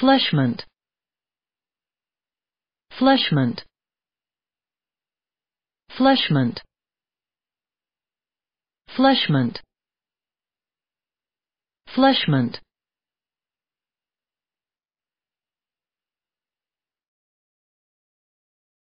Fleshment. Fleshment. Fleshment. Fleshment. Fleshment.